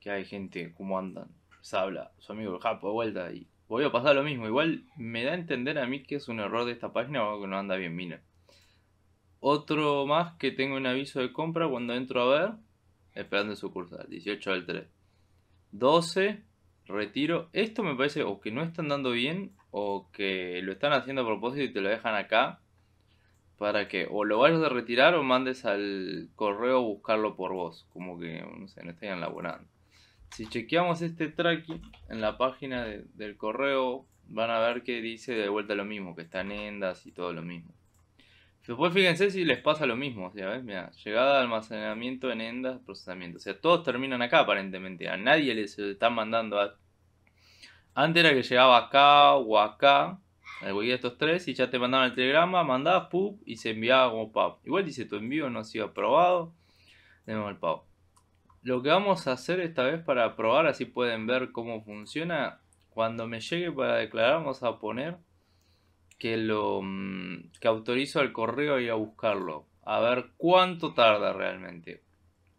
que hay gente, cómo andan, se habla, su amigo el Japo de vuelta y voy a pasar lo mismo. Igual me da a entender a mí que es un error de esta página o que no anda bien, mira. Otro más que tengo un aviso de compra cuando entro a ver, esperando su sucursal, 18 del 3. 12, retiro. Esto me parece o que no están dando bien o que lo están haciendo a propósito y te lo dejan acá para que o lo vayas a retirar o mandes al correo a buscarlo por vos. Como que, no sé, no estén laburando si chequeamos este tracking en la página del correo, van a ver que dice de vuelta lo mismo, que está en endas y todo lo mismo. Después fíjense si les pasa lo mismo, llegada de almacenamiento en endas, procesamiento. O sea, todos terminan acá aparentemente, a nadie les están mandando Antes era que llegaba acá o acá, al de estos tres, y ya te mandaban el telegrama, mandabas, pup, y se enviaba como pap. Igual dice tu envío no ha sido aprobado, tenemos el pavo. Lo que vamos a hacer esta vez para probar, así pueden ver cómo funciona. Cuando me llegue para declarar, vamos a poner que lo mm, que autorizo al correo y a buscarlo. A ver cuánto tarda realmente.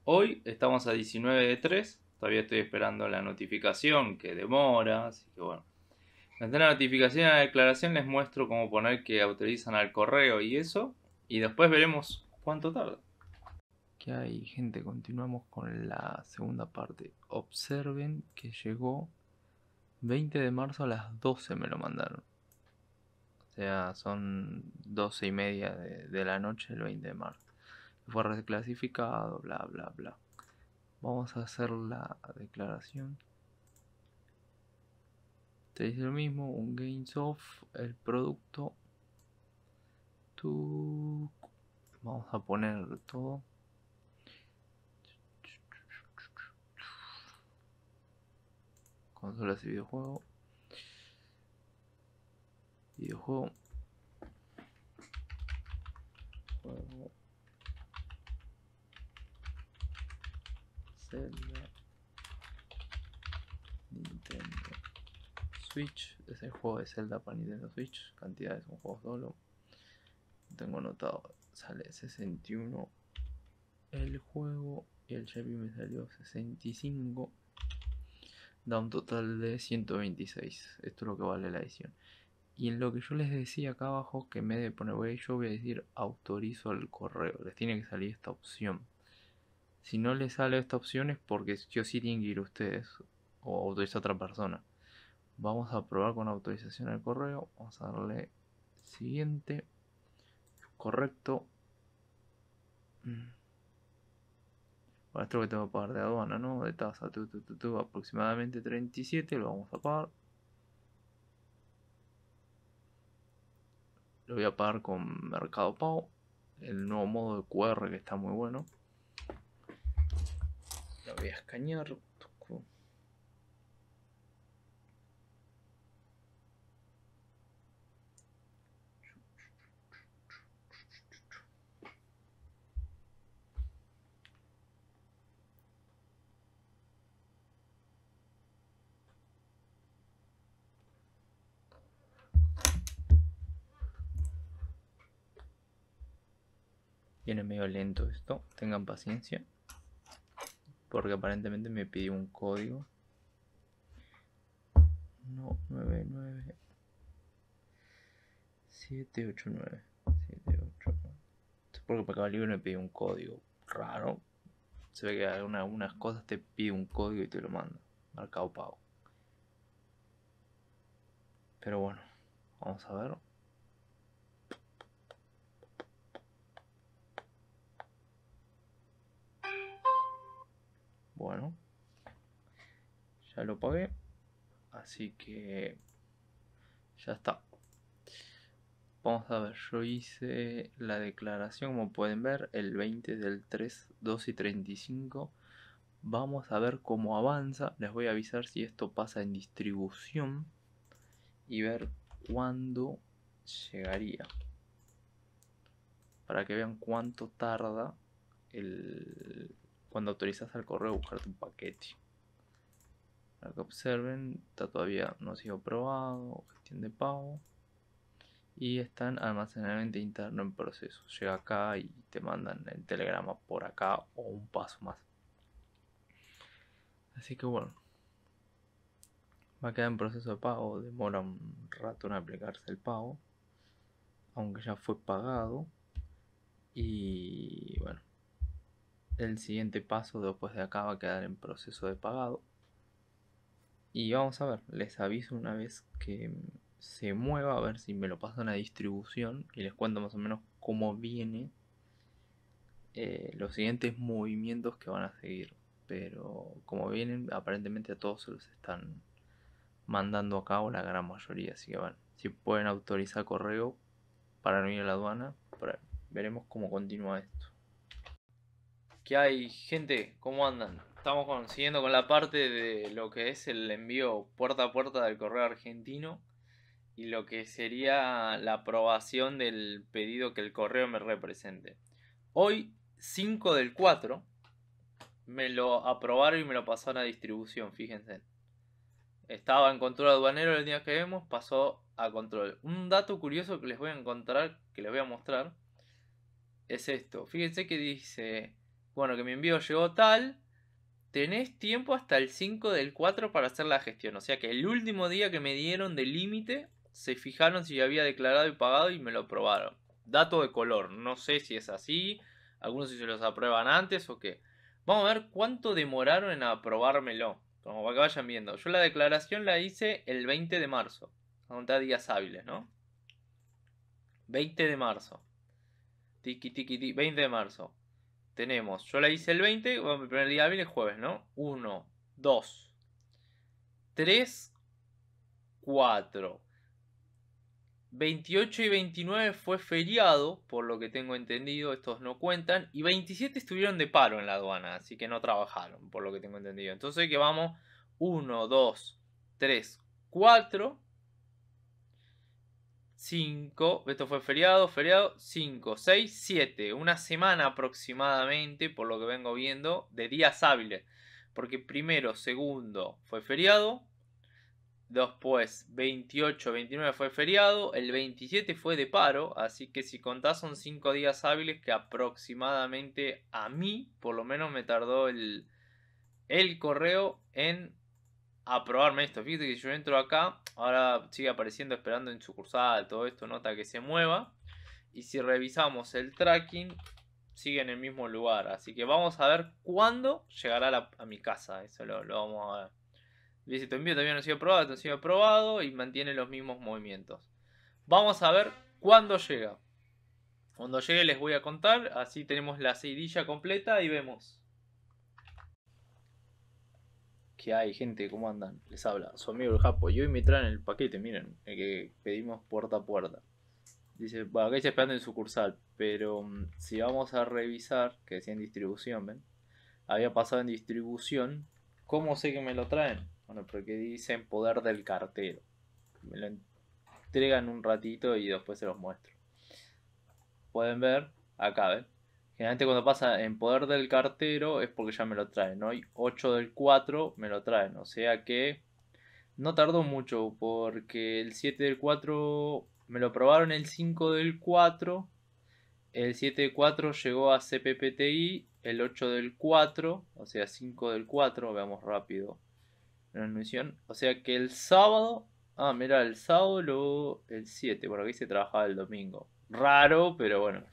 Hoy estamos a 19 de 3. Todavía estoy esperando la notificación que demora. Así que bueno. la notificación a la declaración les muestro cómo poner que autorizan al correo y eso. Y después veremos cuánto tarda que hay, gente? Continuamos con la segunda parte. Observen que llegó 20 de marzo a las 12 me lo mandaron. O sea, son 12 y media de, la noche el 20 de marzo. Fue reclasificado, bla, bla, bla. Vamos a hacer la declaración. Te dice lo mismo, un gains of, el producto. Tú... Vamos a poner todo. Consolas y videojuego. Videojuego. Juego. Zelda. Nintendo Switch. Es el juego de Zelda para Nintendo Switch. cantidades un juego solo. Tengo anotado. Sale 61 el juego y el Chevy me salió 65 da un total de 126. Esto es lo que vale la edición. Y en lo que yo les decía acá abajo, que me vez de poner voy, yo voy a decir autorizo al correo. Les tiene que salir esta opción. Si no les sale esta opción es porque yo sí tienen que ir ustedes o autoriza otra persona. Vamos a probar con autorización al correo. Vamos a darle siguiente. Correcto. Mm esto que tengo que pagar de aduana, ¿no? De tasa, aproximadamente 37, lo vamos a pagar. Lo voy a pagar con Mercado Pago, el nuevo modo de QR que está muy bueno. Lo voy a escanear. Viene medio lento esto, tengan paciencia. Porque aparentemente me pidió un código. No, 99 789 Porque para el libro me pidió un código raro. Se ve que algunas cosas te pide un código y te lo manda. Marcado pago. Pero bueno, vamos a ver. lo pagué. Así que ya está. Vamos a ver, yo hice la declaración, como pueden ver, el 20 del 3, 2 y 35. Vamos a ver cómo avanza. Les voy a avisar si esto pasa en distribución y ver cuándo llegaría. Para que vean cuánto tarda cuando autorizas al correo a buscar tu paquete. Para que observen, está todavía no ha sido probado, gestión de pago. Y están almacenadamente almacenamiento interno en proceso. Llega acá y te mandan el telegrama por acá o un paso más. Así que bueno. Va a quedar en proceso de pago. Demora un rato en aplicarse el pago. Aunque ya fue pagado. Y bueno. El siguiente paso después de acá va a quedar en proceso de pagado y vamos a ver, les aviso una vez que se mueva, a ver si me lo pasan a distribución y les cuento más o menos cómo viene eh, los siguientes movimientos que van a seguir. Pero como vienen, aparentemente a todos se los están mandando a cabo la gran mayoría. Así que bueno, si pueden autorizar correo para no ir a la aduana, veremos cómo continúa esto. ¿Qué hay, gente? ¿Cómo andan? estamos consiguiendo con la parte de lo que es el envío puerta a puerta del correo argentino y lo que sería la aprobación del pedido que el correo me represente. Hoy, 5 del 4, me lo aprobaron y me lo pasaron a distribución, fíjense. Estaba en control aduanero el día que vemos, pasó a control. Un dato curioso que les voy a encontrar, que les voy a mostrar, es esto. Fíjense que dice, bueno, que mi envío llegó tal, tenés tiempo hasta el 5 del 4 para hacer la gestión. O sea que el último día que me dieron de límite, se fijaron si ya había declarado y pagado y me lo aprobaron. Dato de color, no sé si es así, algunos si se los aprueban antes o qué. Vamos a ver cuánto demoraron en aprobármelo, como para que vayan viendo. Yo la declaración la hice el 20 de marzo, a días hábiles, ¿no? 20 de marzo. Tiki, tiki, tiki, 20 de marzo tenemos, yo la hice el 20, bueno, el primer día viene es jueves, ¿no? 1, 2, 3, 4. 28 y 29 fue feriado, por lo que tengo entendido, estos no cuentan. Y 27 estuvieron de paro en la aduana, así que no trabajaron, por lo que tengo entendido. Entonces que vamos 1, 2, 3, 4, 5, esto fue feriado, feriado, 5, 6, 7, una semana aproximadamente, por lo que vengo viendo, de días hábiles. Porque primero, segundo fue feriado, después 28, 29 fue feriado, el 27 fue de paro, así que si contás son 5 días hábiles que aproximadamente a mí, por lo menos me tardó el, correo en a probarme esto. Fíjate que yo entro acá, ahora sigue apareciendo esperando en sucursal, todo esto nota que se mueva. Y si revisamos el tracking, sigue en el mismo lugar. Así que vamos a ver cuándo llegará a mi casa. Eso lo, vamos a ver. Dice, tu envío todavía no ha sido probado no ha sido probado y mantiene los mismos movimientos. Vamos a ver cuándo llega. Cuando llegue les voy a contar, así tenemos la seguidilla completa y vemos que hay, gente? ¿Cómo andan? Les habla su amigo el Japo. Y hoy me traen el paquete, miren, el que pedimos puerta a puerta. Dice, bueno, acá está esperando en sucursal, pero mm, si vamos a revisar, que decía en distribución, ¿ven? Había pasado en distribución. ¿Cómo sé que me lo traen? Bueno, porque dicen poder del cartero. Me lo entregan un ratito y después se los muestro. Pueden ver, acá, ¿ven? Generalmente cuando pasa en poder del cartero es porque ya me lo traen, ¿no? Y 8 del 4 me lo traen, o sea que no tardó mucho porque el 7 del 4 me lo probaron el 5 del 4, el 7 del 4 llegó a CPPTI, el 8 del 4, o sea 5 del 4, veamos rápido la admisión, o sea que el sábado, ah mira, el sábado lo, el 7, por aquí se trabajaba el domingo, raro, pero bueno.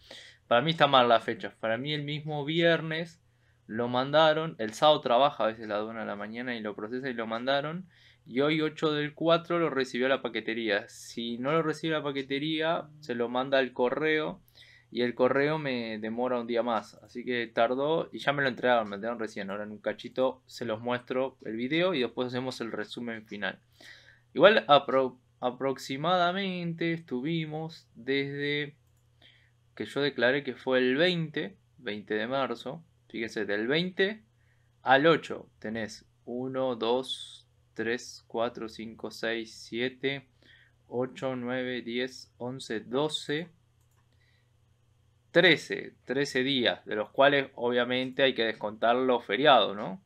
Para mí está mal la fecha. Para mí el mismo viernes lo mandaron. El sábado trabaja a veces la aduana de la mañana y lo procesa y lo mandaron. Y hoy 8 del 4 lo recibió la paquetería. Si no lo recibe la paquetería, se lo manda al correo. Y el correo me demora un día más. Así que tardó y ya me lo entregaron, me entregaron recién. Ahora en un cachito se los muestro el video y después hacemos el resumen final. Igual aproximadamente estuvimos desde que yo declaré que fue el 20, 20 de marzo. Fíjense, del 20 al 8 tenés 1, 2, 3, 4, 5, 6, 7, 8, 9, 10, 11, 12, 13, 13 días, de los cuales obviamente hay que descontar los feriados, ¿no?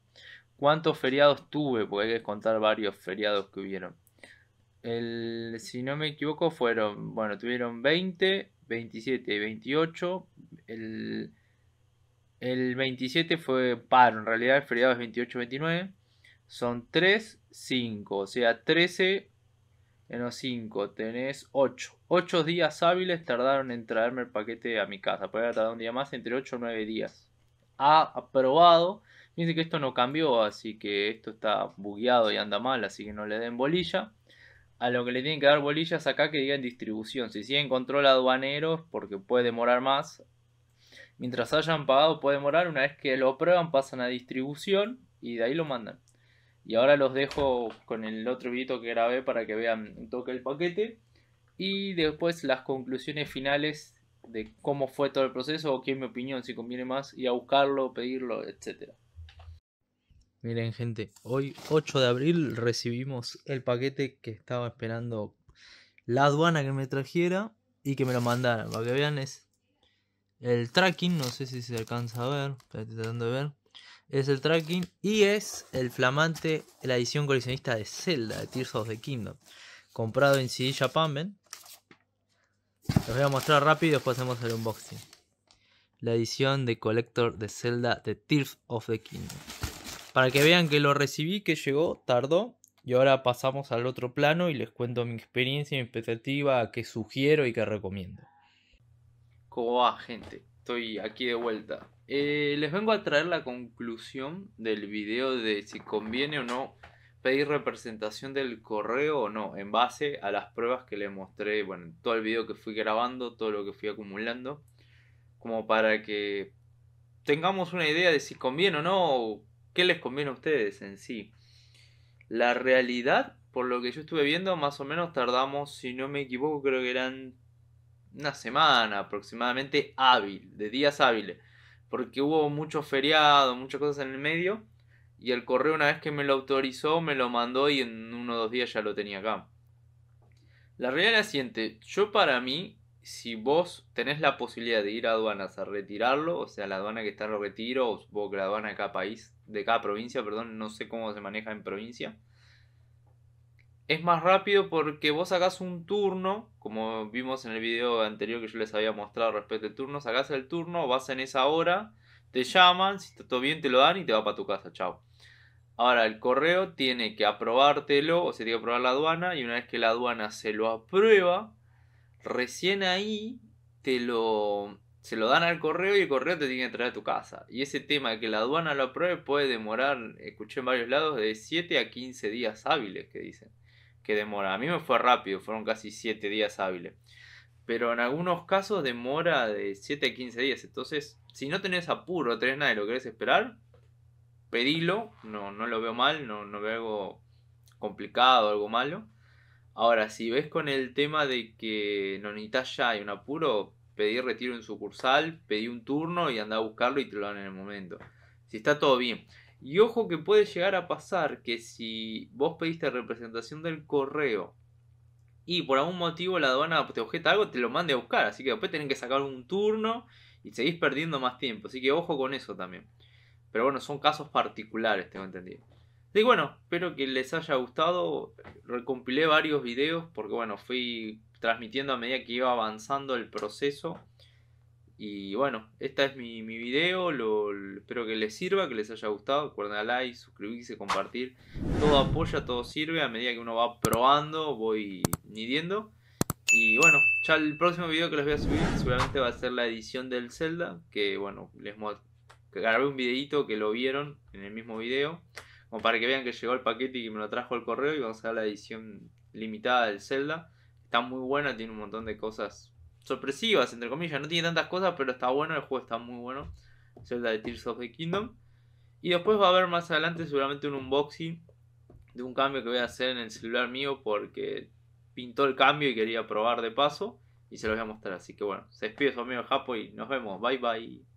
¿Cuántos feriados tuve? Porque hay que descontar varios feriados que hubieron. El, si no me equivoco, fueron, bueno, tuvieron 20, 27, y 28. El, 27 fue paro, en realidad el feriado es 28, 29. Son 3, 5, o sea, 13 menos 5, tenés 8. 8 días hábiles tardaron en traerme el paquete a mi casa. puede haber tardado un día más, entre 8 y 9 días. Ha aprobado. dice que esto no cambió, así que esto está bugueado y anda mal, así que no le den bolilla a lo que le tienen que dar bolillas acá que digan distribución. Si siguen control aduanero, porque puede demorar más. Mientras hayan pagado puede demorar, una vez que lo prueban pasan a distribución y de ahí lo mandan. Y ahora los dejo con el otro video que grabé para que vean toque el paquete. Y después las conclusiones finales de cómo fue todo el proceso o qué es mi opinión, si conviene más, y a buscarlo, pedirlo, etcétera. Miren gente, hoy 8 de abril recibimos el paquete que estaba esperando la aduana que me trajera y que me lo mandara. Para que vean es el tracking, no sé si se alcanza a ver, estoy tratando de ver. Es el tracking y es el flamante, la edición coleccionista de Zelda, de Tears of the Kingdom. Comprado en CD Pamen. Los voy a mostrar rápido y después hacemos el unboxing. La edición de Collector de Zelda de Tears of the Kingdom. Para que vean que lo recibí, que llegó, tardó. Y ahora pasamos al otro plano y les cuento mi experiencia, mi expectativa, qué sugiero y qué recomiendo. ¿Cómo va, gente? Estoy aquí de vuelta. Eh, les vengo a traer la conclusión del video de si conviene o no pedir representación del correo o no, en base a las pruebas que les mostré, bueno, todo el video que fui grabando, todo lo que fui acumulando, como para que tengamos una idea de si conviene o no ¿Qué les conviene a ustedes en sí? La realidad, por lo que yo estuve viendo, más o menos tardamos, si no me equivoco, creo que eran una semana aproximadamente hábil, de días hábiles, porque hubo mucho feriado muchas cosas en el medio, y el correo una vez que me lo autorizó, me lo mandó y en uno o dos días ya lo tenía acá. La realidad es la siguiente, yo para mí si vos tenés la posibilidad de ir a aduanas a retirarlo, o sea, la aduana que está en retiro, o supongo que la aduana de cada país, de cada provincia, perdón, no sé cómo se maneja en provincia, es más rápido porque vos sacás un turno, como vimos en el video anterior que yo les había mostrado respecto al turno, sacás el turno, vas en esa hora, te llaman, si está todo bien te lo dan y te va para tu casa, chao. Ahora el correo tiene que aprobártelo, o sea tiene que aprobar la aduana, y una vez que la aduana se lo aprueba, recién ahí te lo, se lo dan al correo y el correo te tiene que traer a tu casa. Y ese tema de que la aduana lo apruebe puede demorar, escuché en varios lados, de 7 a 15 días hábiles que dicen que demora. A mí me fue rápido, fueron casi 7 días hábiles. Pero en algunos casos demora de 7 a 15 días. Entonces, si no tenés apuro, tenés nada y lo querés esperar, pedilo. No, no lo veo mal, no, no veo algo complicado, algo malo. Ahora, si ves con el tema de que no ya hay un apuro, pedí retiro en sucursal, pedí un turno y andá a buscarlo y te lo dan en el momento. Si está todo bien. Y ojo que puede llegar a pasar que si vos pediste representación del correo y por algún motivo la aduana te objeta algo, te lo mande a buscar. Así que después tienen que sacar un turno y seguís perdiendo más tiempo. Así que ojo con eso también. Pero bueno, son casos particulares, tengo entendido. Y bueno, espero que les haya gustado. Recompilé varios videos porque bueno, fui transmitiendo a medida que iba avanzando el proceso. Y bueno, este es mi, video, lo, espero que les sirva, que les haya gustado. Recuerden a like, suscribirse, compartir. Todo apoya, todo sirve. A medida que uno va probando, voy midiendo. Y bueno, ya el próximo video que les voy a subir seguramente va a ser la edición del Zelda. Que bueno, les grabé un videito que lo vieron en el mismo video. Como para que vean que llegó el paquete y que me lo trajo el correo y vamos a ver la edición limitada del Zelda. Está muy buena, tiene un montón de cosas sorpresivas, entre comillas. No tiene tantas cosas, pero está bueno, el juego está muy bueno. Zelda de Tears of the Kingdom. Y después va a haber más adelante seguramente un unboxing de un cambio que voy a hacer en el celular mío porque pintó el cambio y quería probar de paso y se lo voy a mostrar. Así que bueno, se despide su amigo Japo y nos vemos. Bye bye.